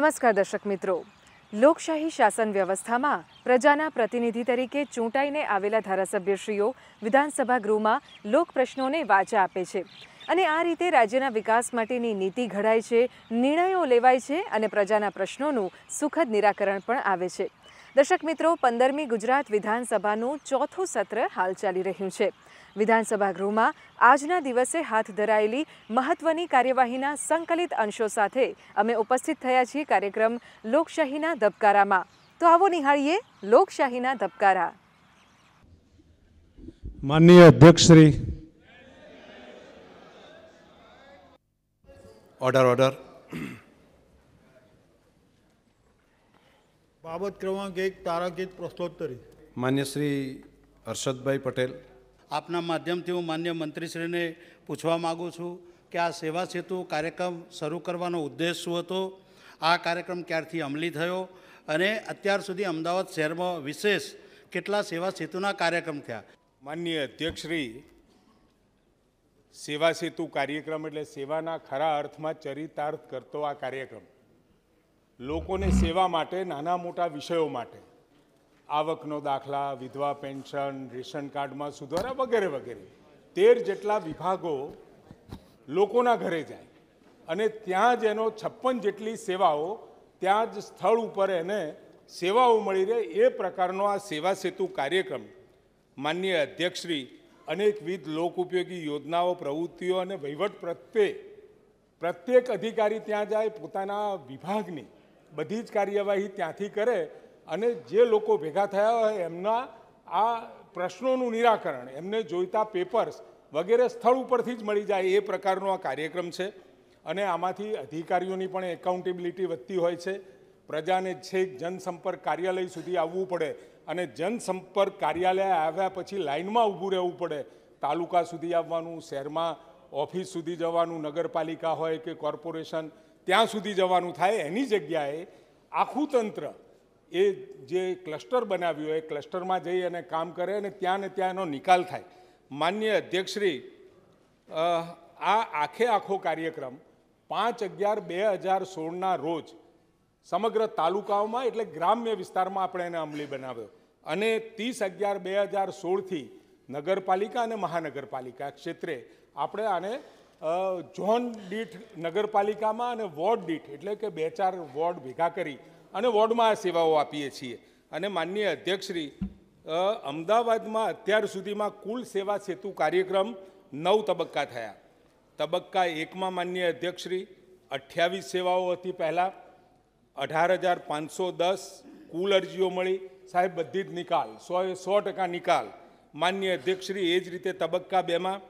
નમસ્કાર દર્શક મિત્રો લોકશાહી શાસન વ્યવસ્થામાં પ્રજાના પ્રતિનિધિ તરીકે ચૂંટાઈને આવેલા ધારાસભ્યશ્રીઓ વિધાનસભા ગૃહમાં લોકપ્રશ્નોને વાચા આપે છે અને આ રીતે રાજ્યના વિકાસ માટેની નીતિ ઘડાય છે નિર્ણયો લેવાય છે અને પ્રજાના પ્રશ્નોનું સુખદ નિરાકરણ પણ આવે છે દર્શક મિત્રો પંદરમી ગુજરાત વિધાનસભાનું ચોથું સત્ર હાલ ચાલી રહ્યું છે વિધાનસભા ગૃહમાં આજના દિવસે હાથ ધરાયેલી મહત્વની કાર્યવાહીના સંકલિત અંશો સાથે અમે ઉપસ્થિત થયા છીએ કાર્યક્રમ લોકશાહીના ધબકારામાં તો આવો નિહાળીએ લોકશાહીના ધબકારા માનનીય શ્રી ઓર્ડર ઓર્ડર બાબત ક્રમાંક એક તારાગીત પ્રશ્નોત્તરી માન્ય શ્રી હર્ષદભાઈ પટેલ આપના માધ્યમથી હું માન્ય મંત્રીશ્રીને પૂછવા માગું છું કે આ સેવા સેતુ કાર્યક્રમ શરૂ કરવાનો ઉદ્દેશ શું હતો આ કાર્યક્રમ ક્યારથી અમલી થયો અને અત્યાર સુધી અમદાવાદ શહેરમાં વિશેષ કેટલા સેવા સેતુના કાર્યક્રમ થયા માન્ય અધ્યક્ષશ્રી સેવા સેતુ કાર્યક્રમ એટલે સેવાના ખરા અર્થમાં ચરિતાર્થ કરતો આ કાર્યક્રમ લોકોને સેવા માટે નાના મોટા વિષયો માટે આવકનો દાખલા વિધવા પેન્શન રેશન કાર્ડમાં સુધારા વગેરે વગેરે તેર જેટલા વિભાગો લોકોના ઘરે જાય અને ત્યાં જ એનો છપ્પન જેટલી સેવાઓ ત્યાં જ સ્થળ ઉપર એને સેવાઓ મળી રહે એ પ્રકારનો આ સેવા સેતુ કાર્યક્રમ માનનીય અધ્યક્ષશ્રી અનેકવિધ લોક ઉપયોગી યોજનાઓ પ્રવૃત્તિઓ અને વહીવટ પ્રત્યે પ્રત્યેક અધિકારી ત્યાં જાય પોતાના વિભાગની બધી જ કાર્યવાહી ત્યાંથી કરે અને જે લોકો ભેગા થયા હોય એમના આ પ્રશ્નોનું નિરાકરણ એમને જોઈતા પેપર્સ વગેરે સ્થળ ઉપરથી જ મળી જાય એ પ્રકારનો આ કાર્યક્રમ છે અને આમાંથી અધિકારીઓની પણ એકાઉન્ટેબિલિટી વધતી હોય છે પ્રજાને છેક જનસંપર્ક કાર્યાલય સુધી આવવું પડે અને જનસંપર્ક કાર્યાલય આવ્યા પછી લાઇનમાં ઊભું રહેવું પડે તાલુકા સુધી આવવાનું શહેરમાં ઓફિસ સુધી જવાનું નગરપાલિકા હોય કે કોર્પોરેશન ત્યાં સુધી જવાનું થાય એની જગ્યાએ આખું તંત્ર એ જે ક્લસ્ટર બનાવ્યું એ ક્લસ્ટરમાં જઈ અને કામ કરે અને ત્યાં ને ત્યાં એનો નિકાલ થાય માન્ય અધ્યક્ષશ્રી આ આખે આખો કાર્યક્રમ પાંચ અગિયાર બે હજાર સોળના રોજ સમગ્ર તાલુકાઓમાં એટલે ગ્રામ્ય વિસ્તારમાં આપણે એને અમલી બનાવ્યો અને ત્રીસ અગિયાર બે હજાર સોળથી નગરપાલિકા અને મહાનગરપાલિકા ક્ષેત્રે આપણે આને ઝોન દીઠ નગરપાલિકામાં અને વોર્ડ દીઠ એટલે કે બે ચાર વોર્ડ ભેગા કરી અને વોર્ડમાં આ સેવાઓ આપીએ છીએ અને માનનીય અધ્યક્ષશ્રી અમદાવાદમાં અત્યાર સુધીમાં કુલ સેવા સેતુ કાર્યક્રમ નવ તબક્કા થયા તબક્કા એકમાં માનનીય અધ્યક્ષશ્રી અઠ્યાવીસ સેવાઓ હતી પહેલાં અઢાર હજાર પાંચસો દસ કુલ અરજીઓ મળી સાહેબ બધી જ નિકાલ સો એ સો ટકા નિકાલ માન્ય અધ્યક્ષશ્રી એ જ રીતે તબક્કા બેમાં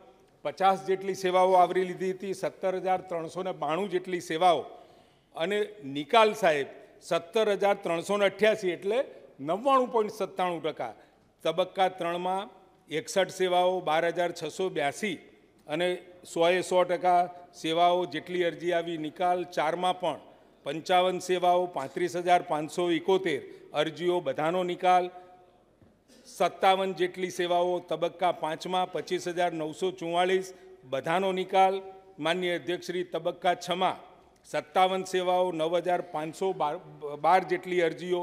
પચાસ જેટલી સેવાઓ આવરી લીધી હતી સત્તર હજાર ત્રણસો બાણું જેટલી સેવાઓ અને નિકાલ સાહેબ સત્તર હજાર ત્રણસો ને અઠ્યાસી એટલે નવ્વાણું પોઈન્ટ સત્તાણું ટકા તબક્કા ત્રણમાં એકસઠ સેવાઓ બાર હજાર છસો બ્યાસી અને સોએ સો ટકા સેવાઓ જેટલી અરજી આવી નિકાલ ચારમાં પણ પંચાવન સેવાઓ પાંત્રીસ હજાર પાંચસો એકોતેર અરજીઓ બધાનો નિકાલ સત્તાવન જેટલી સેવાઓ તબક્કા પાંચમાં પચીસ હજાર નવસો ચુમ્માળીસ બધાનો નિકાલ માન્ય અધ્યક્ષશ્રી તબક્કા છમાં સત્તાવન સેવાઓ નવ હજાર પાંચસો બાર જેટલી અરજીઓ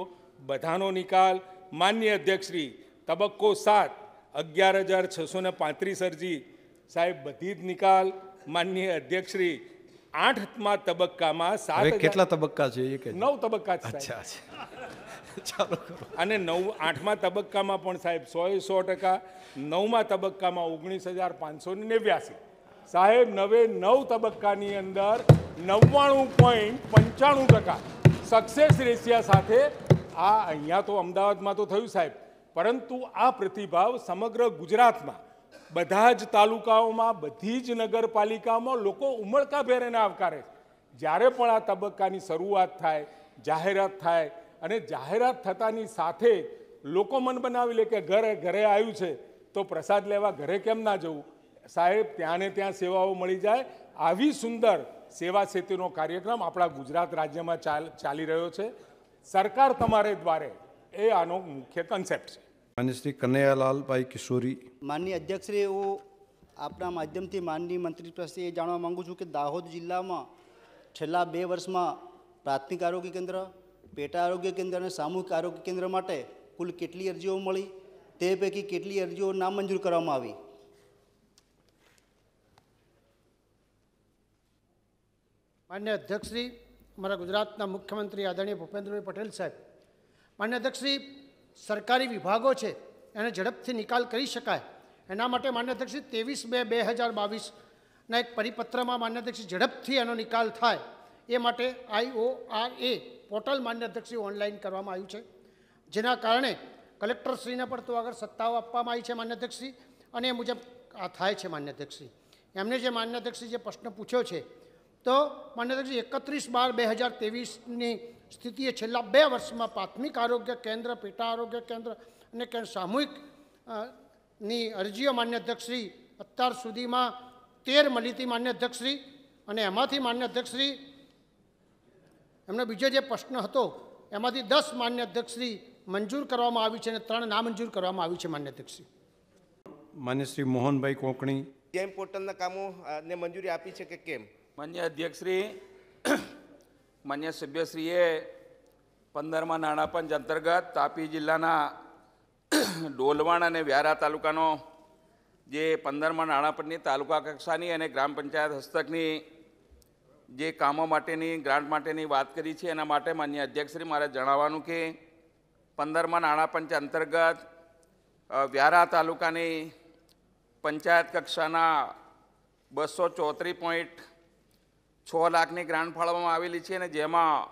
બધાનો નિકાલ માન્ય અધ્યક્ષશ્રી તબક્કો સાત અગિયાર હજાર છસો ને પાંત્રીસ અરજી સાહેબ બધી જ નિકાલ માન્ય અધ્યક્ષશ્રી આઠમા તબક્કામાં સાત કેટલા તબક્કા છે નવ તબક્કા છે અને નવ આઠમા તબક્કામાં પણ સાહેબ સો એ સો ટકા નવમા તબક્કામાં ઓગણીસ હજાર પાંચસો ને નેવ્યાસી સાહેબ નવે નવ તબક્કાની અંદર નવ્વાણું પોઈન્ટ પંચાણું ટકા સક્સેસ રેશિયા સાથે આ અહીંયા તો અમદાવાદમાં તો થયું સાહેબ પરંતુ આ પ્રતિભાવ સમગ્ર ગુજરાતમાં બધા જ તાલુકાઓમાં બધી જ નગરપાલિકાઓમાં લોકો ઉમળકા ભેરેને આવકારે છે જ્યારે પણ આ તબક્કાની શરૂઆત થાય જાહેરાત થાય અને જાહેરાત થતાની સાથે લોકો મન બનાવી લે કે ઘરે ઘરે આવ્યું છે તો પ્રસાદ લેવા ઘરે કેમ ના જવું સાહેબ ત્યાં ને ત્યાં સેવાઓ મળી જાય આવી સુંદર સેવા સેતુનો કાર્યક્રમ આપણા ગુજરાત રાજ્યમાં ચાલ ચાલી રહ્યો છે સરકાર તમારે દ્વારે એ આનો મુખ્ય કન્સેપ્ટ છે માન્ય શ્રી કનૈયાલાલભાઈ કિશોરી માનની અધ્યક્ષશ્રી હું આપના માધ્યમથી માનની મંત્રી પાસે એ જાણવા માગું છું કે દાહોદ જિલ્લામાં છેલ્લા બે વર્ષમાં પ્રાથમિક આરોગ્ય કેન્દ્ર પેટા આરોગ્ય કેન્દ્ર અને સામૂહિક આરોગ્ય કેન્દ્ર માટે કુલ કેટલી અરજીઓ મળી તે પૈકી કેટલી અરજીઓ નામંજૂર કરવામાં આવી માન્ય અધ્યક્ષશ્રી અમારા ગુજરાતના મુખ્યમંત્રી આદરણીય ભૂપેન્દ્રભાઈ પટેલ સાહેબ માન્ય અધ્યક્ષશ્રી સરકારી વિભાગો છે એને ઝડપથી નિકાલ કરી શકાય એના માટે માન્ય અધ્યક્ષશ્રી ત્રેવીસ બે બે હજાર બાવીસના એક પરિપત્રમાં માન્ય અધ્યક્ષશ્રી ઝડપથી એનો નિકાલ થાય એ માટે એ પોર્ટલ માન્ય અધ્યક્ષશ્રી ઓનલાઈન કરવામાં આવ્યું છે જેના કારણે કલેક્ટરશ્રીને પણ તો આગળ સત્તાઓ આપવામાં આવી છે માન્ય અધ્યક્ષશ્રી અને એ મુજબ આ થાય છે માન્ય અધ્યક્ષશ્રી એમને જે માન્ય અધ્યક્ષશ્રી જે પ્રશ્ન પૂછ્યો છે તો માન્યતાજી એકત્રીસ બાર બે હજાર ત્રેવીસની સ્થિતિએ છેલ્લા બે વર્ષમાં પ્રાથમિક આરોગ્ય કેન્દ્ર પેટા આરોગ્ય કેન્દ્ર અને સામૂહિક ની અરજીઓ માન્યાધ્યક્ષશ્રી અત્યાર સુધીમાં તેર મળી હતી માન્યાધ્યક્ષશ્રી અને એમાંથી માન્યાધ્યક્ષશ્રી એમનો બીજો જે પ્રશ્ન હતો એમાંથી દસ માન્યાધ્યક્ષશ્રી મંજૂર કરવામાં આવી છે અને ત્રણ નામંજૂર કરવામાં આવી છે માન્યાધ્યક્ષશ્રી માન્ય શ્રી મોહનભાઈ કોકણી જેમ પોર્ટલના કામો ને મંજૂરી આપી છે કે કેમ માન્ય અધ્યક્ષશ્રી માન્ય સભ્યશ્રીએ પંદરમાં નાણાં અંતર્ગત તાપી જિલ્લાના ડોલવાણ અને વ્યારા તાલુકાનો જે પંદરમાં નાણાં તાલુકા કક્ષાની અને ગ્રામ પંચાયત હસ્તકની જે કામો માટેની ગ્રાન્ટ માટેની વાત કરી છે એના માટે માન્ય અધ્યક્ષશ્રી મારે જણાવવાનું કે પંદરમાં નાણાં અંતર્ગત વ્યારા તાલુકાની પંચાયત કક્ષાના બસો ચોત્રીસ પોઈન્ટ છ લાખની ગ્રાન્ટ ફાળવવામાં આવેલી છે અને જેમાં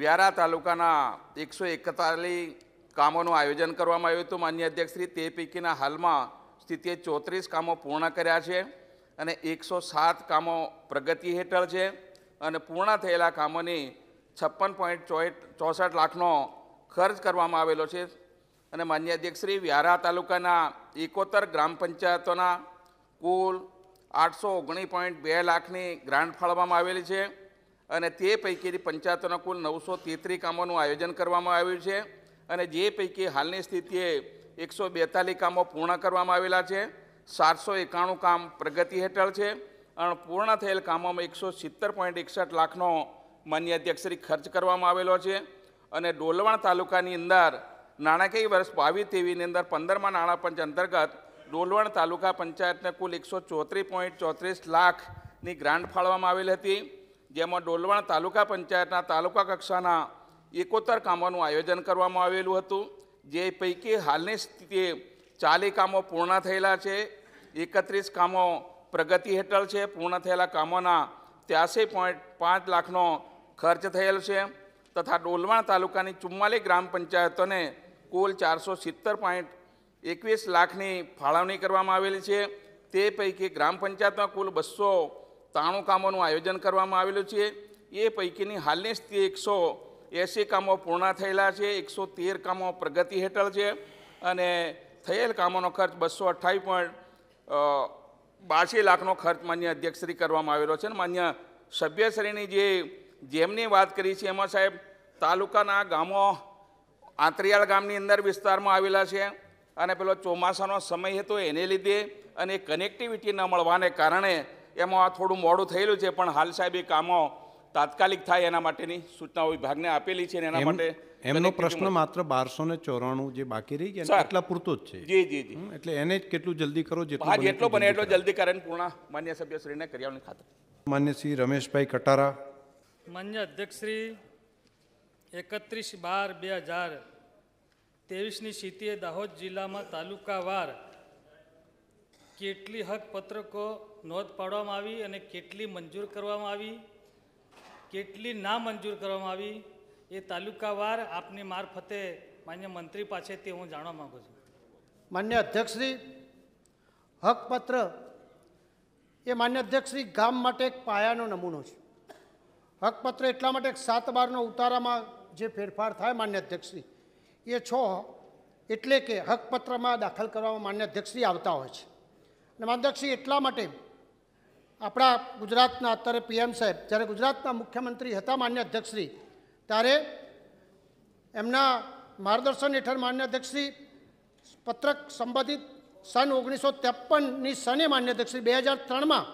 વ્યારા તાલુકાના એકસો એકતાલીસ કામોનું આયોજન કરવામાં આવ્યું હતું માન્ય અધ્યક્ષશ્રી તે પૈકીના હાલમાં સ્થિતિએ ચોત્રીસ કામો પૂર્ણ કર્યા છે અને એકસો સાત કામો પ્રગતિ હેઠળ છે અને પૂર્ણ થયેલા કામોની છપ્પન પોઈન્ટ ચોસઠ લાખનો ખર્ચ કરવામાં આવેલો છે અને માન્ય અધ્યક્ષશ્રી વ્યારા તાલુકાના એકોતર ગ્રામ પંચાયતોના કુલ આઠસો ઓગણી પોઈન્ટ બે લાખની ગ્રાન્ટ ફાળવવામાં આવેલી છે અને તે પૈકીની પંચાયતના કુલ નવસો તેત્રી કામોનું આયોજન કરવામાં આવ્યું છે અને જે પૈકી હાલની સ્થિતિએ એકસો બેતાલીસ કામો પૂર્ણ કરવામાં આવેલા છે સાતસો એકાણું કામ પ્રગતિ હેઠળ છે અને પૂર્ણ થયેલ કામોમાં એકસો સિત્તેર પોઈન્ટ એકસઠ લાખનો માન્ય અધ્યક્ષશ્રી ખર્ચ કરવામાં આવેલો છે અને ડોલવણ તાલુકાની અંદર નાણાકીય વર્ષ બાવીસ તેવીની અંદર પંદરમાં નાણાં અંતર્ગત ડોલવણ તાલુકા પંચાયતને કુલ એકસો ચોત્રીસ પોઈન્ટ ચોત્રીસ લાખની ગ્રાન્ટ ફાળવામાં આવેલી હતી જેમાં ડોલવણ તાલુકા પંચાયતના તાલુકા કક્ષાના એકોતર કામોનું આયોજન કરવામાં આવેલું હતું જે પૈકી હાલની સ્થિતિએ ચાલી કામો પૂર્ણ થયેલા છે એકત્રીસ કામો પ્રગતિ હેઠળ છે પૂર્ણ થયેલા કામોના ત્યાસી પોઈન્ટ પાંચ લાખનો ખર્ચ થયેલ છે તથા ડોલવણ તાલુકાની ચુમ્માલીસ ગ્રામ પંચાયતોને કુલ ચારસો સિત્તેર પોઈન્ટ એકવીસ લાખની ફાળવણી કરવામાં આવેલી છે તે પૈકી ગ્રામ પંચાયતમાં કુલ બસો ત્રાણું કામોનું આયોજન કરવામાં આવેલું છે એ પૈકીની હાલની સ્થિતિ એકસો એંસી કામો પૂર્ણ થયેલા છે એકસો તેર કામો પ્રગતિ હેઠળ છે અને થયેલ કામોનો ખર્ચ બસો અઠ્ઠાવીસ પોઈન્ટ બાસી લાખનો ખર્ચ માન્ય અધ્યક્ષશ્રી કરવામાં આવેલો છે અને માન્ય સભ્યશ્રીની જે જેમની વાત કરી છે એમાં સાહેબ તાલુકાના ગામો આંતરિયાળ ગામની અંદર વિસ્તારમાં આવેલા છે અને પેલો ચોમાસાનો સમય હતો એને લીધે અને કનેક્ટિવિટી ન મળવાને કારણે એમાં આ થોડું મોડું થયેલું છે પણ હાલ સાહેબ એ કામો તાત્કાલિક થાય એના માટેની સૂચનાઓ વિભાગને આપેલી છે એના માટે એમનો પ્રશ્ન માત્ર બારસો ને ચોરાણું જે બાકી રહી ગયા એટલા પૂરતો જ છે જી જી જી એટલે એને જ કેટલું જલ્દી કરો જેટલું હા જેટલું બને એટલો જલ્દી કરે પૂર્ણ માન્ય સભ્યશ્રીને કર્યાની ખાતર માન્ય શ્રી રમેશભાઈ કટારા માન્ય અધ્યક્ષ શ્રી એકત્રીસ બાર બે હજાર ત્રેવીસની સ્થિતિએ દાહોદ જિલ્લામાં તાલુકાવાર કેટલી હક પત્રકો નોંધ પાડવામાં આવી અને કેટલી મંજૂર કરવામાં આવી કેટલી ના મંજૂર કરવામાં આવી એ તાલુકાવાર આપની મારફતે માન્ય મંત્રી પાસે તે હું જાણવા માગું છું માન્ય અધ્યક્ષશ્રી હકપત્ર એ માન્ય અધ્યક્ષશ્રી ગામ માટે એક પાયાનો નમૂનો છે હકપત્ર એટલા માટે સાત બારનો ઉતારામાં જે ફેરફાર થાય માન્ય અધ્યક્ષશ્રી એ છ એટલે કે હકપત્રમાં દાખલ કરવામાં માન્ય અધ્યક્ષશ્રી આવતા હોય છે અને માધ્યક્ષશ્રી એટલા માટે આપણા ગુજરાતના અત્યારે પીએમ સાહેબ જ્યારે ગુજરાતના મુખ્યમંત્રી હતા માન્ય અધ્યક્ષશ્રી ત્યારે એમના માર્ગદર્શન હેઠળ માન્ય અધ્યક્ષશ્રી પત્રક સંબંધિત સન ઓગણીસો ત્રેપનની સને માન્ય અધ્યક્ષશ્રી બે હજાર ત્રણમાં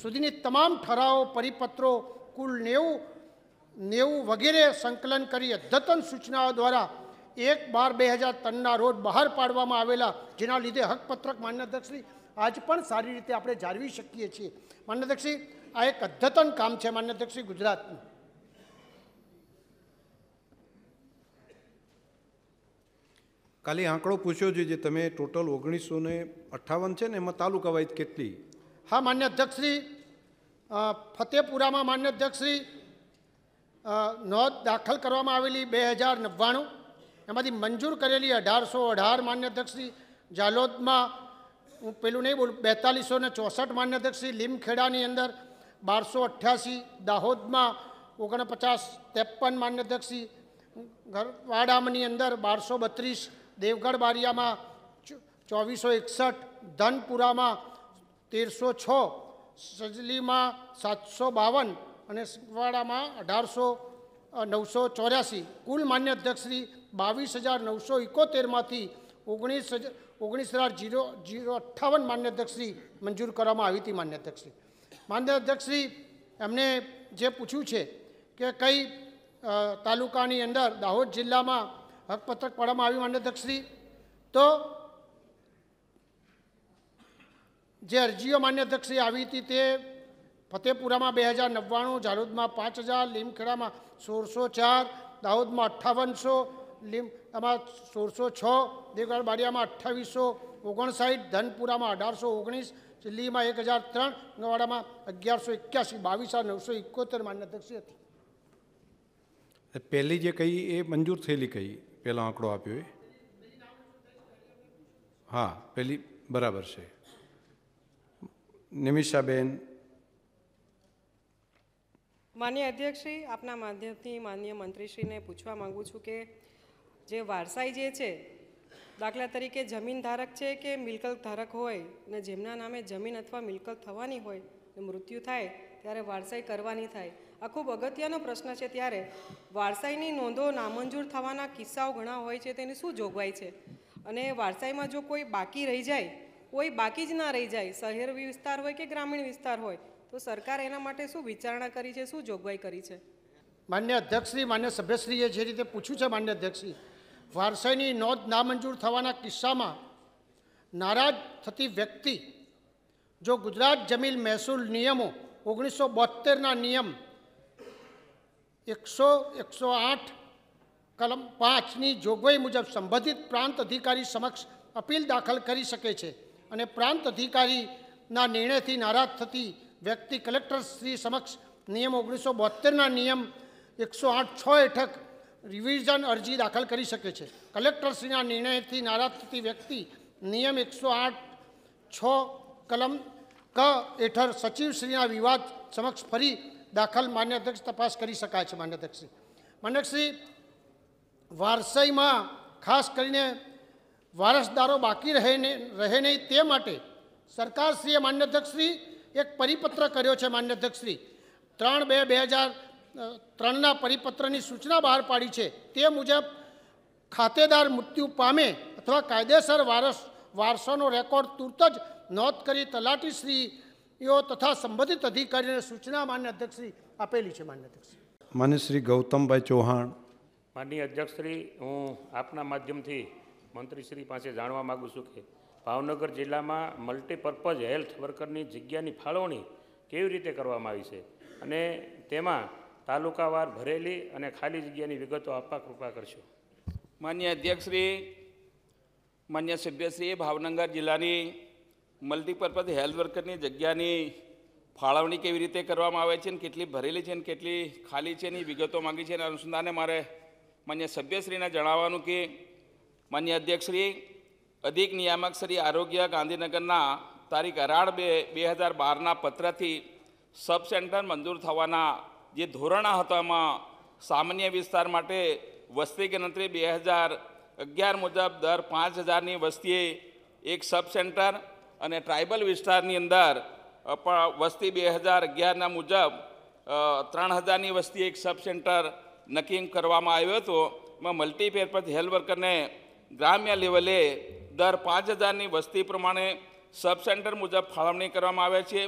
સુધીની તમામ ઠરાવો પરિપત્રો કુલ નેવું નેવું વગેરે સંકલન કરી અદ્યતન સૂચનાઓ દ્વારા એક બાર બે હજાર ત્રણના રોજ બહાર પાડવામાં આવેલા જેના લીધે હકપત્રક માન્યાધ્યક્ષશ્રી આજ પણ સારી રીતે આપણે જાળવી શકીએ છીએ માન્યાધ્યક્ષશ્રી આ એક અદ્યતન કામ છે માન્યાધ્યક્ષશ્રી ગુજરાતનું કાલે આંકડો પૂછ્યો છે જે તમે ટોટલ ઓગણીસો ને અઠ્ઠાવન છે ને એમાં તાલુકા વાઇઝ કેટલી હા માન્ય અધ્યક્ષશ્રી ફતેપુરામાં માન્ય અધ્યક્ષશ્રી નોંધ દાખલ કરવામાં આવેલી બે હજાર નવ્વાણું એમાંથી મંજૂર કરેલી અઢારસો અઢાર માન્યાધ્યક્ષથી જાલોદમાં હું પેલું નહીં બોલું બેતાલીસો ને ચોસઠ માન્યાધ્યક્ષથી લીમખેડાની અંદર બારસો અઠ્યાસી દાહોદમાં ઓગણપચાસ ત્રેપન માન્યાધ્યક્ષથી ઘરવાડામની અંદર બારસો બત્રીસ દેવગઢ બારિયામાં ચોવીસો એકસઠ ધનપુરામાં તેરસો છ સજલીમાં સાતસો બાવન અને સિંગવાડામાં અઢારસો નવસો ચોર્યાસી કુલ માન્ય બાવીસ હજાર નવસો ઇકોતેરમાંથી ઓગણીસ ઓગણીસ હજાર જીરો જીરો અઠ્ઠાવન માન્યાધ્યક્ષશ્રી મંજૂર કરવામાં આવી હતી માન્ય માન્યાધ્યક્ષશ્રી એમને જે પૂછ્યું છે કે કઈ તાલુકાની અંદર દાહોદ જિલ્લામાં હકપત્રક પાડવામાં આવી માન્યાધ્યક્ષશ્રી તો જે અરજીઓ માન્યાધ્યક્ષશ્રી આવી હતી તે ફતેપુરામાં બે હજાર નવ્વાણું જાલોદમાં પાંચ હજાર લીમખેડામાં સોળસો ચાર દાહોદમાં અઠ્ઠાવનસો લીમ આમાં સોળસો છ દેવગઢ બારિયામાં અઠ્ઠાવીસો ઓગણસાઠ ધનપુરામાં અઢારસો ઓગણીસ ચિલ્લીમાં એક હજાર ત્રણ નવાડામાં અગિયારસો એક્યાસી બાવીસ નવસો એકોતેર માન્યતક્ષી હતી પહેલી જે કહી એ મંજૂર થયેલી કહી પહેલો આંકડો આપ્યો એ હા પહેલી બરાબર છે નિમિષાબેન માન્ય અધ્યક્ષશ્રી આપના માધ્યમથી માન્ય મંત્રીશ્રીને પૂછવા માગું છું કે જે વારસાઈ જે છે દાખલા તરીકે જમીન ધારક છે કે મિલકત ધારક હોય અને જેમના નામે જમીન અથવા મિલકત થવાની હોય ને મૃત્યુ થાય ત્યારે વારસાઈ કરવાની થાય આ ખૂબ અગત્યનો પ્રશ્ન છે ત્યારે વારસાઈની નોંધો નામંજૂર થવાના કિસ્સાઓ ઘણા હોય છે તેની શું જોગવાઈ છે અને વારસાઈમાં જો કોઈ બાકી રહી જાય કોઈ બાકી જ ના રહી જાય શહેર વિસ્તાર હોય કે ગ્રામીણ વિસ્તાર હોય તો સરકાર એના માટે શું વિચારણા કરી છે શું જોગવાઈ કરી છે માન્ય અધ્યક્ષશ્રી માન્ય સભ્યશ્રીએ જે રીતે પૂછ્યું છે માન્ય અધ્યક્ષશ્રી વારસાઈની નોંધ નામંજૂર થવાના કિસ્સામાં નારાજ થતી વ્યક્તિ જો ગુજરાત જમીન મહેસૂલ નિયમો ઓગણીસો બોતેરના નિયમ એકસો એકસો આઠ કલમ પાંચની જોગવાઈ મુજબ સંબંધિત પ્રાંત અધિકારી સમક્ષ અપીલ દાખલ કરી શકે છે અને પ્રાંત અધિકારીના નિર્ણયથી નારાજ થતી વ્યક્તિ કલેક્ટરશ્રી સમક્ષ નિયમ ઓગણીસો બોતેરના નિયમ એકસો આઠ છ હેઠળ રિવિઝન અરજી દાખલ કરી શકે છે કલેક્ટરશ્રીના નિર્ણયથી નારાજ થતી વ્યક્તિ નિયમ એકસો આઠ છ કલમ ક હેઠળ સચિવશ્રીના વિવાદ સમક્ષ ફરી દાખલ માન્ય અધ્યક્ષ તપાસ કરી શકાય છે માન્યાધ્યક્ષશ્રી માન્યક્ષશ્રી વારસાઈમાં ખાસ કરીને વારસદારો બાકી રહે રહે નહીં તે માટે સરકારશ્રીએ માન્યાધ્યક્ષશ્રી એક પરિપત્ર કર્યો છે માન્યાધ્યક્ષશ્રી ત્રણ બે બે હજાર ત્રણના પરિપત્રની સૂચના બહાર પાડી છે તે મુજબ ખાતેદાર મૃત્યુ પામે અથવા કાયદેસર વારસ વારસોનો રેકોર્ડ તુરત જ નોંધ કરી તલાટીશ્રીઓ તથા સંબંધિત અધિકારીને સૂચના માન્ય અધ્યક્ષશ્રી આપેલી છે માન્ય અધ્યક્ષ માન્ય શ્રી ગૌતમભાઈ ચૌહાણ માનનીય અધ્યક્ષશ્રી હું આપના માધ્યમથી મંત્રીશ્રી પાસે જાણવા માગું છું કે ભાવનગર જિલ્લામાં મલ્ટીપર્પઝ હેલ્થ વર્કરની જગ્યાની ફાળવણી કેવી રીતે કરવામાં આવી છે અને તેમાં તાલુકાવાર ભરેલી અને ખાલી જગ્યાની વિગતો આપવા કૃપા કરશો માન્ય અધ્યક્ષશ્રી માન્ય સભ્યશ્રી ભાવનગર જિલ્લાની મલ્ટીપર્પઝ હેલ્થ વર્કરની જગ્યાની ફાળવણી કેવી રીતે કરવામાં આવે છે અને કેટલી ભરેલી છે અને કેટલી ખાલી છે એની વિગતો માગી છે અને અનુસંધાને મારે માન્ય સભ્યશ્રીને જણાવવાનું કે માન્ય અધ્યક્ષશ્રી અધિક નિયામક શ્રી આરોગ્ય ગાંધીનગરના તારીખ અઢાર બે બે હજાર બારના પત્રથી સબસેન્ટર મંજૂર થવાના જે ધોરણા હતા એમાં સામાન્ય વિસ્તાર માટે વસ્તી ગણતરી બે હજાર અગિયાર મુજબ દર પાંચ હજારની વસ્તીએ એક સબ સેન્ટર અને ટ્રાઇબલ વિસ્તારની અંદર પણ વસ્તી બે હજાર અગિયારના મુજબ ત્રણ હજારની વસ્તી એક સબ સેન્ટર નક્કી કરવામાં આવ્યો હતો એમાં મલ્ટીપર્પઝ હેલ્થ વર્કરને ગ્રામ્ય લેવલે દર પાંચ હજારની વસ્તી પ્રમાણે સબ સેન્ટર મુજબ ફાળવણી કરવામાં આવે છે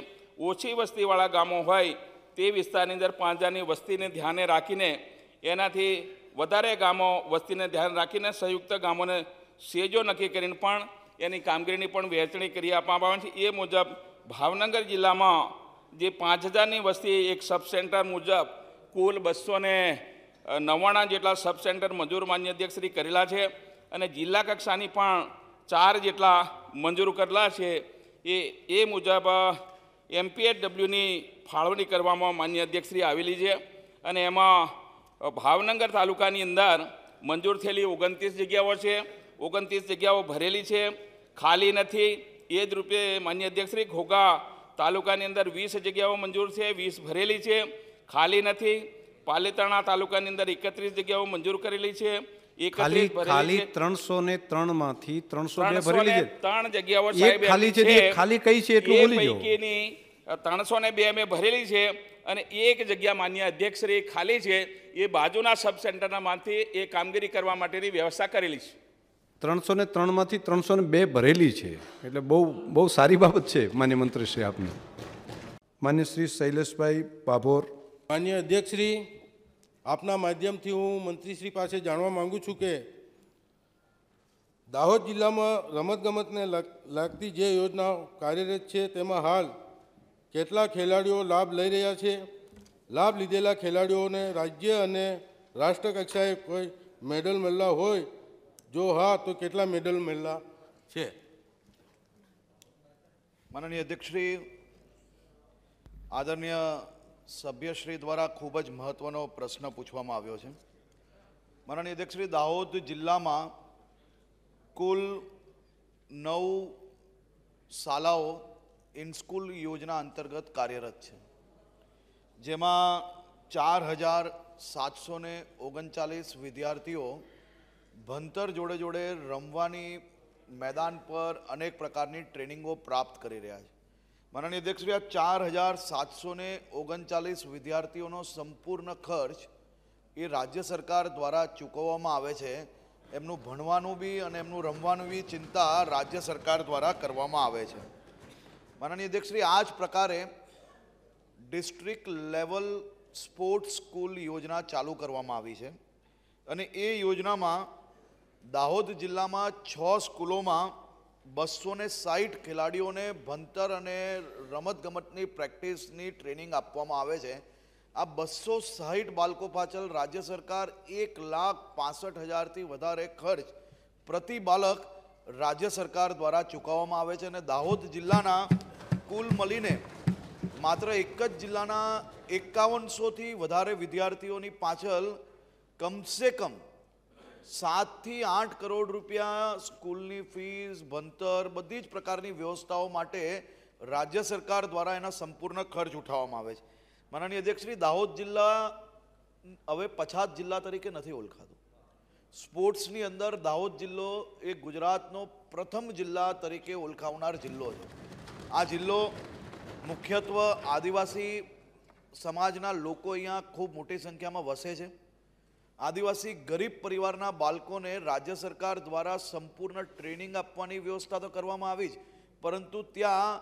ઓછી વસ્તીવાળા ગામો હોય તે વિસ્તારની અંદર પાંચ હજારની વસ્તીને ધ્યાને રાખીને એનાથી વધારે ગામો વસ્તીને ધ્યાન રાખીને સંયુક્ત ગામોને સેજો નક્કી કરીને પણ એની કામગીરીની પણ વહેંચણી કરી આપવામાં આવે છે એ મુજબ ભાવનગર જિલ્લામાં જે પાંચ હજારની વસ્તી એક સબસેન્ટર મુજબ કુલ બસો ને નવ્વાણા જેટલા સબસેન્ટર મંજૂર માન્ય અધ્યક્ષશ્રી કરેલા છે અને જિલ્લા કક્ષાની પણ ચાર જેટલા મંજૂર કરેલા છે એ એ મુજબ એમપીએચડબ્લ્યુની ફાળવણી કરવામાં માન્ય અધ્યક્ષશ્રી આવેલી છે અને એમાં ભાવનગર તાલુકાની અંદર મંજૂર થયેલી ઓગણત્રીસ જગ્યાઓ છે ઓગણત્રીસ જગ્યાઓ ભરેલી છે ખાલી નથી એ જ રૂપે માન્ય અધ્યક્ષશ્રી ઘોઘા તાલુકાની અંદર વીસ જગ્યાઓ મંજૂર છે વીસ ભરેલી છે ખાલી નથી પાલીતાણા તાલુકાની અંદર એકત્રીસ જગ્યાઓ મંજૂર કરેલી છે ખાલી ખાલી ત્રણસો ને ત્રણ ત્રણસો બે છે ત્રણ જગ્યાઓ ખાલી ખાલી કઈ છે એટલું બોલી ત્રણસો ને બે અમે ભરેલી છે અને એક જગ્યા માન્ય અધ્યક્ષશ્રી ખાલી છે એ બાજુના સબ સેન્ટરનામાંથી એ કામગીરી કરવા માટેની વ્યવસ્થા કરેલી છે ત્રણસો ને ત્રણમાંથી ત્રણસો ને બે ભરેલી છે એટલે બહુ બહુ સારી બાબત છે માન્ય મંત્રીશ્રી આપને માન્ય શ્રી શૈલેષભાઈ પાભોર માન્ય અધ્યક્ષશ્રી આપના માધ્યમથી હું મંત્રીશ્રી પાસે જાણવા માગું છું કે દાહોદ જિલ્લામાં રમતગમતને લગ લાગતી જે યોજનાઓ કાર્યરત છે તેમાં હાલ કેટલા ખેલાડીઓ લાભ લઈ રહ્યા છે લાભ લીધેલા ખેલાડીઓને રાજ્ય અને રાષ્ટ્ર કક્ષાએ કોઈ મેડલ મળેલા હોય જો હા તો કેટલા મેડલ મળેલા છે માનનીય અધ્યક્ષશ્રી આદરણીય સભ્યશ્રી દ્વારા ખૂબ જ મહત્ત્વનો પ્રશ્ન પૂછવામાં આવ્યો છે માનનીય અધ્યક્ષશ્રી દાહોદ જિલ્લામાં કુલ નવ શાલાઓ ઇનસ્કૂલ યોજના અંતર્ગત કાર્યરત છે જેમાં ચાર હજાર સાતસો ને ઓગણચાલીસ વિદ્યાર્થીઓ ભણતર જોડે જોડે રમવાની મેદાન પર અનેક પ્રકારની ટ્રેનિંગો પ્રાપ્ત કરી રહ્યા છે માનનીય અધ્યક્ષશ્રી આ ચાર હજાર સાતસો ને ઓગણચાલીસ વિદ્યાર્થીઓનો સંપૂર્ણ ખર્ચ એ રાજ્ય સરકાર દ્વારા ચૂકવવામાં આવે છે એમનું ભણવાનું બી અને એમનું રમવાનું બી ચિંતા રાજ્ય સરકાર દ્વારા કરવામાં આવે છે માનનીય અધ્યક્ષશ્રી આ જ પ્રકારે ડિસ્ટ્રિક્ટ લેવલ સ્પોર્ટ્સ સ્કૂલ યોજના ચાલુ કરવામાં આવી છે અને એ યોજનામાં દાહોદ જિલ્લામાં છ સ્કૂલોમાં બસો ને સાઠ ખેલાડીઓને ભણતર અને રમતગમતની પ્રેક્ટિસની ટ્રેનિંગ આપવામાં આવે છે આ બસો સાઠ બાળકો પાછળ રાજ્ય સરકાર એક લાખ પાસઠ હજારથી વધારે ખર્ચ પ્રતિ બાળક રાજ્ય સરકાર દ્વારા ચૂકવવામાં આવે છે અને દાહોદ જિલ્લાના કુલ મળીને માત્ર એક જ જિલ્લાના એકાવનસોથી વધારે વિદ્યાર્થીઓની પાછળ કમસે કમ સાતથી આઠ કરોડ રૂપિયા સ્કૂલની ફીસ ભણતર બધી જ પ્રકારની વ્યવસ્થાઓ માટે રાજ્ય સરકાર દ્વારા એના સંપૂર્ણ ખર્ચ ઉઠાવવામાં આવે છે માનનીય અધ્યક્ષશ્રી દાહોદ જિલ્લા હવે પછાત જિલ્લા તરીકે નથી ઓળખાતો સ્પોર્ટ્સની અંદર દાહોદ જિલ્લો એ ગુજરાતનો પ્રથમ જિલ્લા તરીકે ઓળખાવનાર જિલ્લો છે આ જિલ્લો મુખ્યત્વે આદિવાસી સમાજના લોકો અહીંયા ખૂબ મોટી સંખ્યામાં વસે છે આદિવાસી ગરીબ પરિવારના બાળકોને રાજ્ય સરકાર દ્વારા સંપૂર્ણ ટ્રેનિંગ આપવાની વ્યવસ્થા તો કરવામાં આવી જ પરંતુ ત્યાં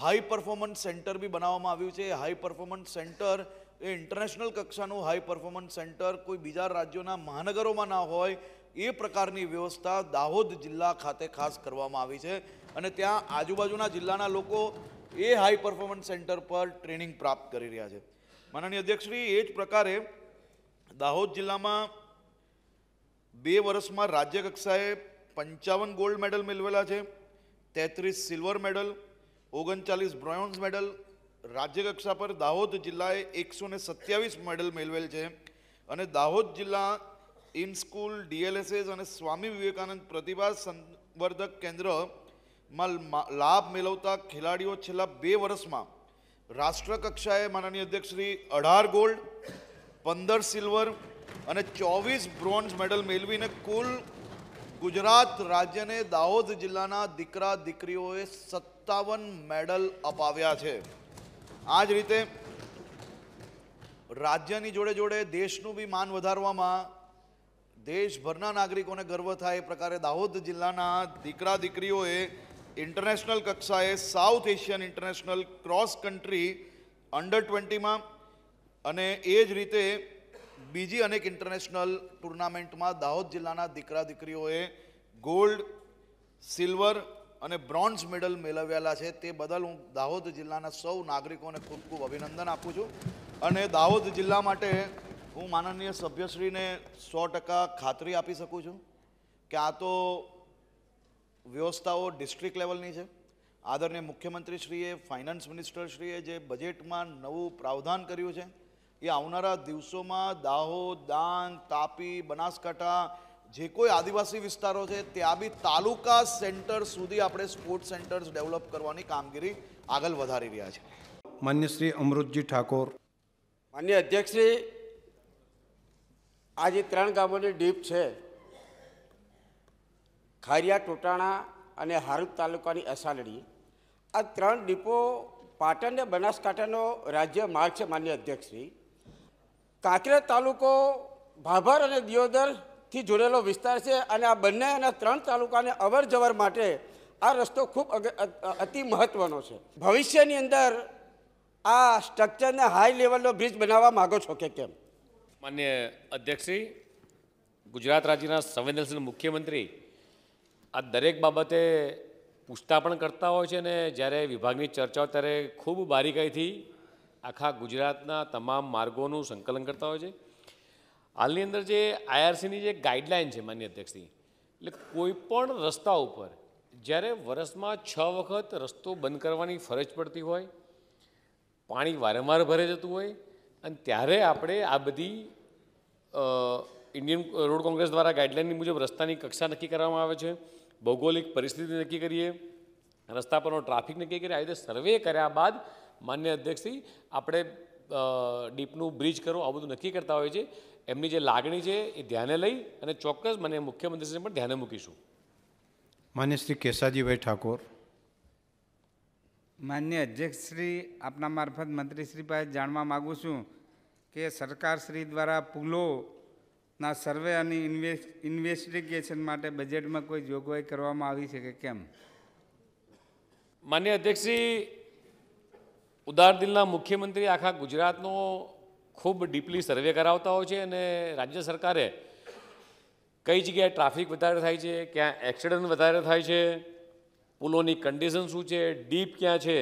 હાઈ પરફોર્મન્સ સેન્ટર બી બનાવવામાં આવ્યું છે હાઈ પરફોર્મન્સ સેન્ટર એ ઇન્ટરનેશનલ કક્ષાનું હાઈ પરફોર્મન્સ સેન્ટર કોઈ બીજા રાજ્યોના મહાનગરોમાં ના હોય એ પ્રકારની વ્યવસ્થા દાહોદ જિલ્લા ખાતે ખાસ કરવામાં આવી છે અને ત્યાં આજુબાજુના જિલ્લાના લોકો એ હાઈ પરફોર્મન્સ સેન્ટર પર ટ્રેનિંગ પ્રાપ્ત કરી રહ્યા છે માનનીય અધ્યક્ષશ્રી એ જ પ્રકારે દાહોદ જિલ્લામાં બે વર્ષમાં રાજ્યકક્ષાએ પંચાવન ગોલ્ડ મેડલ મેળવેલા છે તેત્રીસ સિલ્વર મેડલ ઓગણચાલીસ બ્રોન્ઝ મેડલ રાજ્યકક્ષા પર દાહોદ જિલ્લાએ એકસો ને સત્યાવીસ મેડલ મેળવેલ છે અને દાહોદ જિલ્લા ઇન સ્કૂલ ડીએલએસએસ અને સ્વામી વિવેકાનંદ પ્રતિભા સંવર્ધક કેન્દ્ર માં લાભ મેળવતા ખેલાડીઓ છેલ્લા બે વર્ષમાં રાષ્ટ્રકક્ષાએ માનનીય અધ્યક્ષશ્રી અઢાર ગોલ્ડ પંદર સિલ્વર અને ચોવીસ બ્રોન્ઝ મેડલ મેળવીને કુલ ગુજરાત રાજ્યને દાહોદ જિલ્લાના દીકરા દીકરીઓએ સત્તાવન મેડલ અપાવ્યા છે આ જ રીતે રાજ્યની જોડે જોડે દેશનું બી માન વધારવામાં દેશભરના નાગરિકોને ગર્વ થાય એ પ્રકારે દાહોદ જિલ્લાના દીકરા દીકરીઓએ ઇન્ટરનેશનલ કક્ષાએ South Asian international cross country under ટ્વેન્ટીમાં અને એ જ રીતે બીજી અનેક ઇન્ટરનેશનલ ટુર્નામેન્ટમાં દાહોદ જિલ્લાના દીકરા દીકરીઓએ ગોલ્ડ સિલ્વર અને બ્રોન્ઝ મેડલ મેળવેલા છે તે બદલ હું દાહોદ જિલ્લાના સૌ નાગરિકોને ખૂબ ખૂબ અભિનંદન આપું છું અને દાહોદ જિલ્લા માટે હું માનનીય સભ્યશ્રીને સો ટકા ખાતરી આપી શકું છું કે આ તો વ્યવસ્થાઓ ડિસ્ટ્રિક્ટ લેવલની છે આદરણીય મુખ્યમંત્રીશ્રીએ ફાઇનાન્સ મિનિસ્ટરશ્રીએ જે બજેટમાં નવું પ્રાવધાન કર્યું છે એ આવનારા દિવસોમાં દાહોદ ડાંગ તાપી બનાસકાંઠા જે કોઈ આદિવાસી વિસ્તારો છે ત્યાં બી તાલુકા સેન્ટર સુધી આપણે સ્પોર્ટ્સ સેન્ટર્સ ડેવલપ કરવાની કામગીરી આગળ વધારી રહ્યા છે માન્ય શ્રી અમૃતજી ઠાકોર માન્ય અધ્યક્ષશ્રી આ જે ત્રણ ગામોની ડીપ છે ખારિયા ટોટાણા અને હારૂદ તાલુકાની અસાલડી આ ત્રણ ડીપો પાટણ ને બનાસકાંઠાનો રાજ્ય માર્ગ છે માન્ય અધ્યક્ષશ્રી કાંકરેજ તાલુકો ભાભર અને દિયોદરથી જોડેલો વિસ્તાર છે અને આ બંને અને ત્રણ તાલુકાને અવર જવર માટે આ રસ્તો ખૂબ અતિ મહત્ત્વનો છે ભવિષ્યની અંદર આ સ્ટ્રક્ચરને હાઈ લેવલનો બ્રિજ બનાવવા માગો છો કે કેમ માન્ય અધ્યક્ષશ્રી ગુજરાત રાજ્યના સંવેદનશીલ મુખ્યમંત્રી આ દરેક બાબતે પૂછતા પણ કરતા હોય છે ને જ્યારે વિભાગની ચર્ચાઓ ત્યારે ખૂબ બારીકાઈથી આખા ગુજરાતના તમામ માર્ગોનું સંકલન કરતા હોય છે હાલની અંદર જે આઈઆરસીની જે ગાઈડલાઇન છે માન્ય અધ્યક્ષની એટલે કોઈ પણ રસ્તા ઉપર જ્યારે વરસમાં છ વખત રસ્તો બંધ કરવાની ફરજ પડતી હોય પાણી વારંવાર ભરે જતું હોય અને ત્યારે આપણે આ બધી ઇન્ડિયન રોડ કોંગ્રેસ દ્વારા ગાઈડલાઇનની મુજબ રસ્તાની કક્ષા નક્કી કરવામાં આવે છે ભૌગોલિક પરિસ્થિતિ નક્કી કરીએ રસ્તા પરનો ટ્રાફિક નક્કી કરીએ આ રીતે સર્વે કર્યા બાદ માન્ય અધ્યક્ષથી આપણે ડીપનું બ્રિજ કરો આવું બધું નક્કી કરતા હોય છે એમની જે લાગણી છે એ ધ્યાને લઈ અને ચોક્કસ મને મુખ્યમંત્રીશ્રીને પણ ધ્યાને મૂકીશું માન્ય શ્રી કેસાજીભાઈ ઠાકોર માન્ય અધ્યક્ષશ્રી આપના મારફત મંત્રીશ્રી પાસે જાણવા માગું છું કે સરકારશ્રી દ્વારા પુલો ના સર્વે અને ઇન્વેસ્ટ ઇન્વેસ્ટિગેશન માટે બજેટમાં કોઈ જોગવાઈ કરવામાં આવી છે કે કેમ માન્ય અધ્યક્ષશ્રી ઉદાર દિલના મુખ્યમંત્રી આખા ગુજરાતનો ખૂબ ડીપલી સર્વે કરાવતા હોય છે અને રાજ્ય સરકારે કઈ જગ્યાએ ટ્રાફિક વધારે થાય છે ક્યાં એક્સિડન્ટ વધારે થાય છે પુલોની કન્ડિશન શું છે ડીપ ક્યાં છે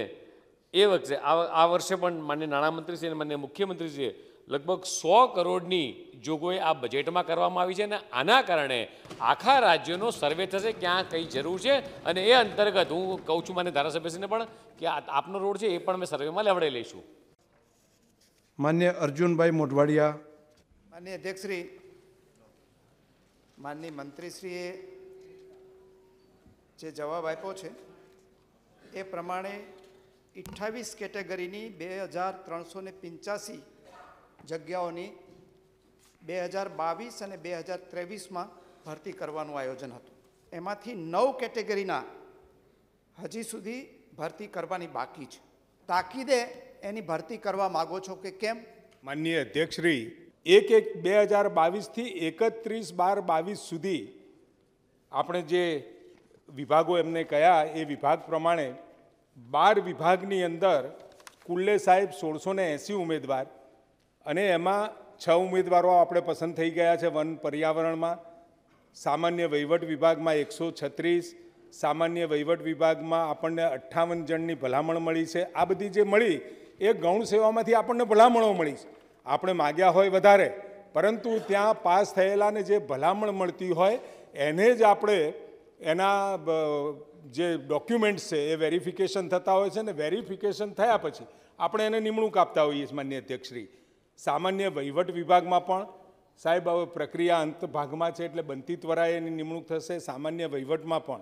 એ વખતે આ વર્ષે પણ માન્ય નાણામંત્રીશ્રી અને માન્ય મુખ્યમંત્રીશ્રીએ લગભગ સો કરોડની જોગવાઈ આ બજેટમાં કરવામાં આવી છે અને આના કારણે આખા રાજ્યનો સર્વે થશે ક્યાં કઈ જરૂર છે અને એ અંતર્ગત હું કહું છું મને ધારાસભ્યશ્રીને પણ કે આપનો રોડ છે એ પણ મેં સર્વેમાં લેવડે લઈશું માન્ય અર્જુનભાઈ મોઢવાડિયા માન્ય અધ્યક્ષશ્રી માનની મંત્રીશ્રીએ જે જવાબ આપ્યો છે એ પ્રમાણે અઠ્ઠાવીસ કેટેગરીની બે હજાર ત્રણસો ને પંચ્યાસી જગ્યાઓની બે હજાર બાવીસ અને બે હજાર ત્રેવીસમાં ભરતી કરવાનું આયોજન હતું એમાંથી નવ કેટેગરીના હજી સુધી ભરતી કરવાની બાકી છે તાકીદે એની ભરતી કરવા માગો છો કે કેમ માનનીય અધ્યક્ષશ્રી એક એક બે હજાર બાવીસથી એકત્રીસ બાર બાવીસ સુધી આપણે જે વિભાગો એમને કયા એ વિભાગ પ્રમાણે બાર વિભાગની અંદર કુલ્લે સાહેબ સોળસો ને એંસી ઉમેદવાર અને એમાં છ ઉમેદવારો આપણે પસંદ થઈ ગયા છે વન પર્યાવરણમાં સામાન્ય વહીવટ વિભાગમાં એકસો છત્રીસ સામાન્ય વહીવટ વિભાગમાં આપણને અઠ્ઠાવન જણની ભલામણ મળી છે આ બધી જે મળી એ ગૌણ સેવામાંથી આપણને ભલામણો મળી છે આપણે માગ્યા હોય વધારે પરંતુ ત્યાં પાસ થયેલાને જે ભલામણ મળતી હોય એને જ આપણે એના જે ડોક્યુમેન્ટ્સ છે એ વેરિફિકેશન થતા હોય છે ને વેરિફિકેશન થયા પછી આપણે એને નિમણૂક આપતા હોઈએ છીએ માન્ય અધ્યક્ષશ્રી સામાન્ય વહીવટ વિભાગમાં પણ સાહેબ હવે પ્રક્રિયા અંત ભાગમાં છે એટલે બનતી ત્વરાએ એની નિમણૂક થશે સામાન્ય વહીવટમાં પણ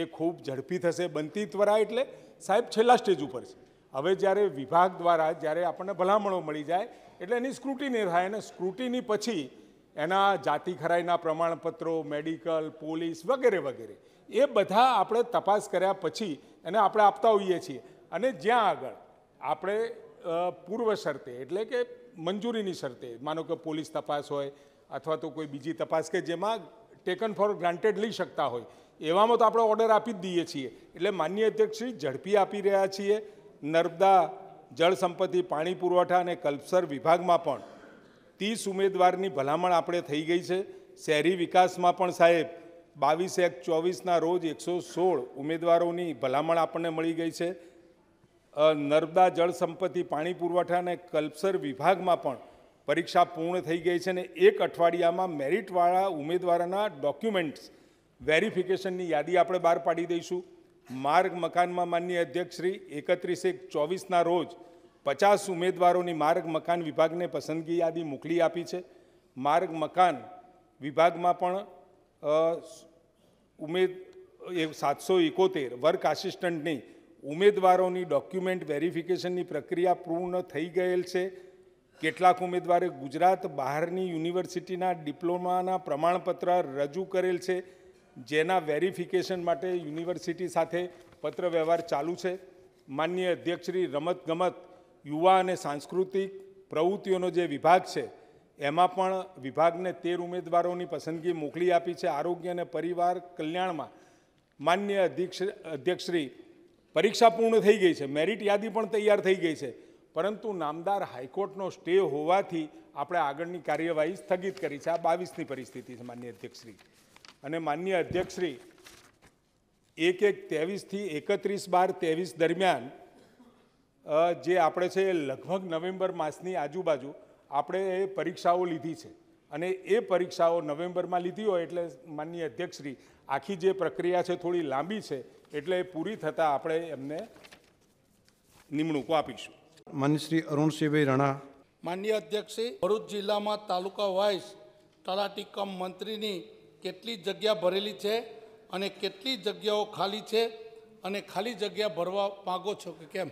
એ ખૂબ ઝડપી થશે બનતી ત્વરા એટલે સાહેબ છેલ્લા સ્ટેજ ઉપર છે હવે જ્યારે વિભાગ દ્વારા જ્યારે આપણને ભલામણો મળી જાય એટલે એની સ્ક્રુટીની થાય અને સ્ક્રુટિની પછી એના જાતિ ખરાઈના પ્રમાણપત્રો મેડિકલ પોલીસ વગેરે વગેરે એ બધા આપણે તપાસ કર્યા પછી એને આપણે આપતા હોઈએ છીએ અને જ્યાં આગળ આપણે પૂર્વ શરતે એટલે કે મંજૂરીની શરતે માનો કે પોલીસ તપાસ હોય અથવા તો કોઈ બીજી તપાસ કે જેમાં ટેકન ફોર ગ્રાન્ટેડ લઈ શકતા હોય એવામાં તો આપણે ઓર્ડર આપી જ દઈએ છીએ એટલે માન્ય અધ્યક્ષશ્રી ઝડપી આપી રહ્યા છીએ નર્મદા જળ સંપત્તિ પાણી પુરવઠા અને કલ્પસર વિભાગમાં પણ ત્રીસ ઉમેદવારની ભલામણ આપણે થઈ ગઈ છે શહેરી વિકાસમાં પણ સાહેબ બાવીસ એક ચોવીસના રોજ એકસો સોળ ઉમેદવારોની ભલામણ આપણને મળી ગઈ છે નર્મદા જળ સંપત્તિ પાણી પુરવઠા અને કલ્પસર વિભાગમાં પણ પરીક્ષા પૂર્ણ થઈ ગઈ છે અને એક અઠવાડિયામાં મેરિટવાળા ઉમેદવારોના ડોક્યુમેન્ટ્સ વેરિફિકેશનની યાદી આપણે બહાર પાડી દઈશું માર્ગ મકાનમાં માન્ય અધ્યક્ષશ્રી એકત્રીસ એક ચોવીસના રોજ પચાસ ઉમેદવારોની માર્ગ મકાન વિભાગને પસંદગી યાદી મોકલી આપી છે માર્ગ મકાન વિભાગમાં પણ ઉમેદ સાતસો એકોતેર વર્ક આસિસ્ટન્ટની ઉમેદવારોની ડોક્યુમેન્ટ વેરિફિકેશનની પ્રક્રિયા પૂર્ણ થઈ ગયેલ છે કેટલાક ઉમેદવારે ગુજરાત બહારની યુનિવર્સિટીના ડિપ્લોમાના પ્રમાણપત્ર રજૂ કરેલ છે જેના વેરિફિકેશન માટે યુનિવર્સિટી સાથે પત્રવ્યવહાર ચાલુ છે માન્ય અધ્યક્ષશ્રી રમતગમત યુવા અને સાંસ્કૃતિક પ્રવૃત્તિઓનો જે વિભાગ છે એમાં પણ વિભાગને તેર ઉમેદવારોની પસંદગી મોકલી આપી છે આરોગ્ય અને પરિવાર કલ્યાણમાં માન્ય અધ્યક્ષ અધ્યક્ષશ્રી પરીક્ષા પૂર્ણ થઈ ગઈ છે મેરિટ યાદી પણ તૈયાર થઈ ગઈ છે પરંતુ નામદાર હાઈકોર્ટનો સ્ટે હોવાથી આપણે આગળની કાર્યવાહી સ્થગિત કરી છે આ બાવીસની પરિસ્થિતિ છે માન્ય અધ્યક્ષશ્રી અને માન્ય અધ્યક્ષશ્રી એક એક ત્રેવીસથી એકત્રીસ બાર ત્રેવીસ દરમિયાન જે આપણે છે એ લગભગ નવેમ્બર માસની આજુબાજુ આપણે એ પરીક્ષાઓ લીધી છે અને એ પરીક્ષાઓ નવેમ્બરમાં લીધી હોય એટલે માનનીય અધ્યક્ષશ્રી આખી જે પ્રક્રિયા છે થોડી લાંબી છે એટલે પૂરી થતાં આપણે એમને નિમણૂકો આપીશું માન્ય શ્રી અરુણસિંહભાઈ રણા માન્ય અધ્યક્ષશ્રી ભરૂચ જિલ્લામાં તાલુકા વાઇઝ તલાટી કમ મંત્રીની કેટલી જગ્યા ભરેલી છે અને કેટલી જગ્યાઓ ખાલી છે અને ખાલી જગ્યા ભરવા માગો છો કે કેમ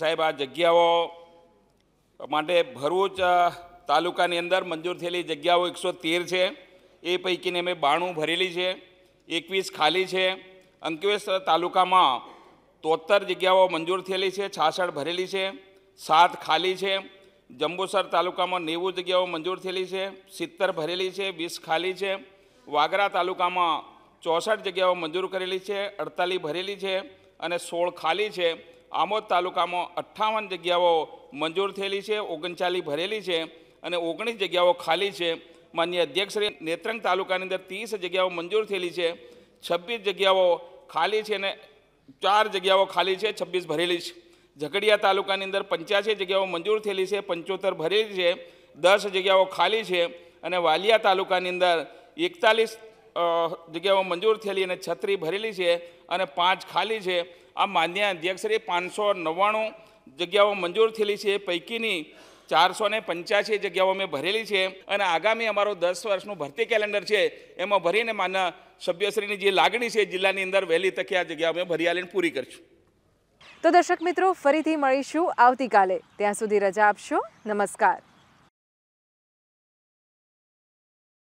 સાહેબ આ જગ્યાઓ માટે ભરૂચ તાલુકાની અંદર મંજૂર થયેલી જગ્યાઓ એકસો તેર છે એ પૈકીને અમે બાણું ભરેલી છે એકવીસ ખાલી છે અંકલેશ્વર તાલુકામાં તોતર જગ્યાઓ મંજૂર થયેલી છે છાસઠ ભરેલી છે સાત ખાલી છે જંબુસર તાલુકામાં નેવું જગ્યાઓ મંજૂર થયેલી છે સિત્તર ભરેલી છે વીસ ખાલી છે વાગરા તાલુકામાં ચોસઠ જગ્યાઓ મંજૂર કરેલી છે અડતાલીસ ભરેલી છે અને સોળ ખાલી છે આમોદ તાલુકામાં અઠ્ઠાવન જગ્યાઓ મંજૂર થયેલી છે ઓગણચાલીસ ભરેલી છે અને ઓગણીસ જગ્યાઓ ખાલી છે માન્ય અધ્યક્ષશ્રી નેત્રંગ તાલુકાની અંદર ત્રીસ જગ્યાઓ મંજૂર થયેલી છે છવ્વીસ જગ્યાઓ ખાલી છે અને ચાર જગ્યાઓ ખાલી છે છવ્વીસ ભરેલી છે ઝઘડિયા તાલુકાની અંદર પંચ્યાસી જગ્યાઓ મંજૂર થયેલી છે પંચોતેર ભરેલી છે દસ જગ્યાઓ ખાલી છે અને વાલિયા તાલુકાની અંદર એકતાલીસ જગ્યાઓ મંજૂર થયેલી અને છત્રી ભરેલી છે અને પાંચ ખાલી છે આ માન્ય અધ્યક્ષશ્રી પાંચસો નવ્વાણું જગ્યાઓ મંજૂર થયેલી છે પૈકીની ચારસો ને પંચ્યાસી જગ્યાઓ અમે ભરેલી છે અને આગામી અમારો દસ વર્ષનું ભરતી કેલેન્ડર છે એમાં ભરીને માના સભ્યશ્રીની જે લાગણી છે જિલ્લાની અંદર વહેલી તકે આ જગ્યા અમે ભરી આલીને પૂરી કરશું તો દર્શક મિત્રો ફરીથી મળીશું આવતીકાલે ત્યાં સુધી રજા આપશો નમસ્કાર